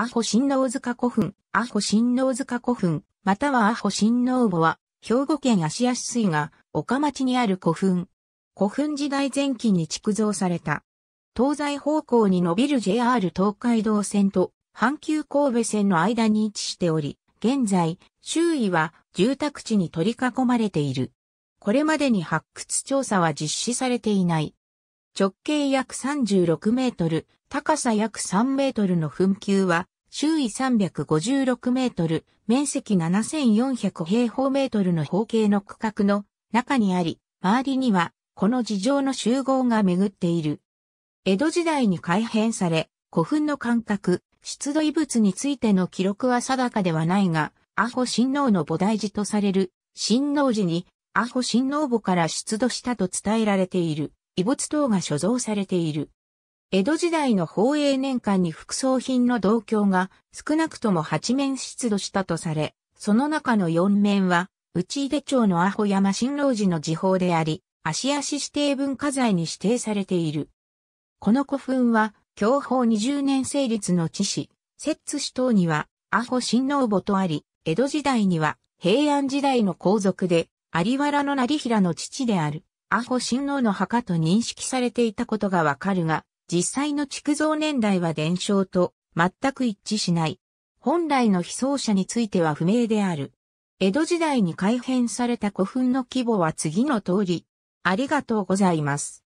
アホ新王塚古墳、アホ新王塚古墳、またはアホ新王墓は、兵庫県芦屋市水が、岡町にある古墳。古墳時代前期に築造された。東西方向に伸びる JR 東海道線と阪急神戸線の間に位置しており、現在、周囲は住宅地に取り囲まれている。これまでに発掘調査は実施されていない。直径約36メートル、高さ約3メートルの墳丘は、周囲356メートル、面積7400平方メートルの方形の区画の中にあり、周りには、この事情の集合が巡っている。江戸時代に改変され、古墳の間隔、出土遺物についての記録は定かではないが、阿保親王の菩提寺とされる、親王寺に、阿保親王墓から出土したと伝えられている。遺物等が所蔵されている。江戸時代の宝永年間に副葬品の銅鏡が少なくとも8面出土したとされ、その中の4面は、内出町の阿穂山新郎寺の時報であり、芦屋市指定文化財に指定されている。この古墳は、享保20年成立の地市、摂津市等には、阿ホ新郎墓とあり、江戸時代には、平安時代の皇族で、有原の成平の父である、アホ親王の墓と認識されていたことがわかるが、実際の築造年代は伝承と全く一致しない。本来の被葬者については不明である。江戸時代に改変された古墳の規模は次の通り。ありがとうございます。